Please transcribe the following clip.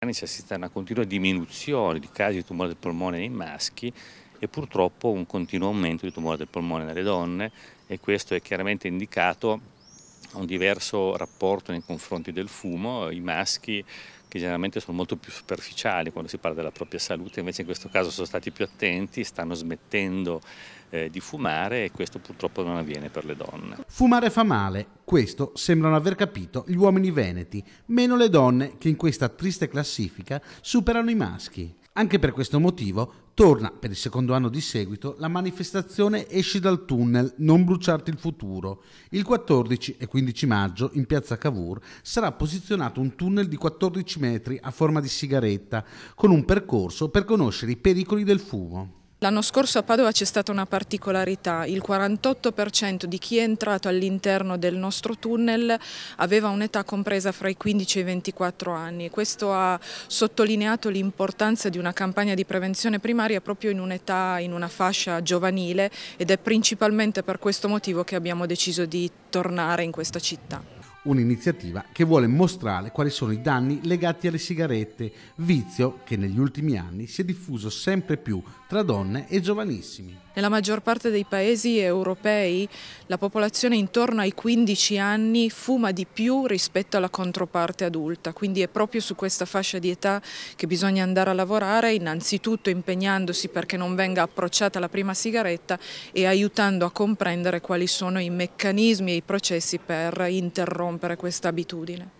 anni si assiste a una continua diminuzione di casi di tumore del polmone nei maschi e purtroppo un continuo aumento di tumore del polmone nelle donne e questo è chiaramente indicato un diverso rapporto nei confronti del fumo, i maschi che generalmente sono molto più superficiali quando si parla della propria salute, invece in questo caso sono stati più attenti, stanno smettendo eh, di fumare e questo purtroppo non avviene per le donne. Fumare fa male, questo sembrano aver capito gli uomini veneti, meno le donne che in questa triste classifica superano i maschi. Anche per questo motivo torna per il secondo anno di seguito la manifestazione Esci dal tunnel, non bruciarti il futuro. Il 14 e 15 maggio in piazza Cavour sarà posizionato un tunnel di 14 metri a forma di sigaretta con un percorso per conoscere i pericoli del fumo. L'anno scorso a Padova c'è stata una particolarità, il 48% di chi è entrato all'interno del nostro tunnel aveva un'età compresa fra i 15 e i 24 anni. Questo ha sottolineato l'importanza di una campagna di prevenzione primaria proprio in un'età, in una fascia giovanile ed è principalmente per questo motivo che abbiamo deciso di tornare in questa città un'iniziativa che vuole mostrare quali sono i danni legati alle sigarette, vizio che negli ultimi anni si è diffuso sempre più tra donne e giovanissimi. Nella maggior parte dei paesi europei la popolazione intorno ai 15 anni fuma di più rispetto alla controparte adulta, quindi è proprio su questa fascia di età che bisogna andare a lavorare, innanzitutto impegnandosi perché non venga approcciata la prima sigaretta e aiutando a comprendere quali sono i meccanismi e i processi per interrompere rompere questa abitudine.